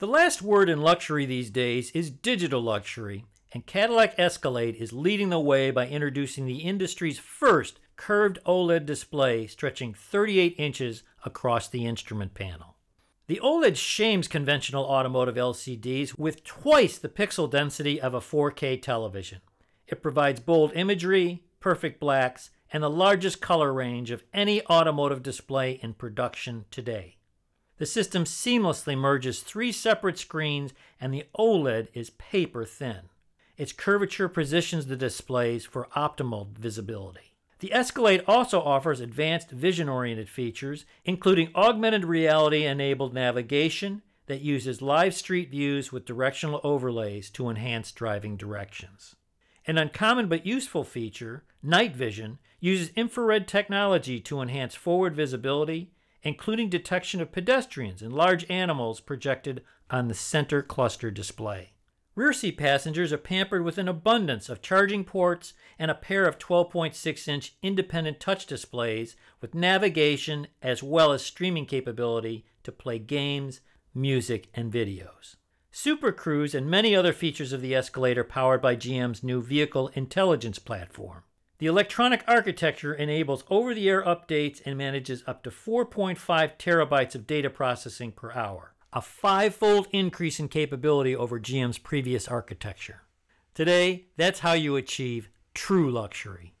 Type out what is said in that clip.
The last word in luxury these days is digital luxury, and Cadillac Escalade is leading the way by introducing the industry's first curved OLED display stretching 38 inches across the instrument panel. The OLED shames conventional automotive LCDs with twice the pixel density of a 4K television. It provides bold imagery, perfect blacks, and the largest color range of any automotive display in production today. The system seamlessly merges three separate screens and the OLED is paper thin. Its curvature positions the displays for optimal visibility. The Escalade also offers advanced vision oriented features, including augmented reality enabled navigation that uses live street views with directional overlays to enhance driving directions. An uncommon but useful feature, night vision, uses infrared technology to enhance forward visibility including detection of pedestrians and large animals projected on the center cluster display. Rear seat passengers are pampered with an abundance of charging ports and a pair of 12.6 inch independent touch displays with navigation as well as streaming capability to play games, music, and videos. Super Cruise and many other features of the Escalator powered by GM's new vehicle intelligence platform. The electronic architecture enables over the air updates and manages up to 4.5 terabytes of data processing per hour, a five fold increase in capability over GM's previous architecture. Today, that's how you achieve true luxury.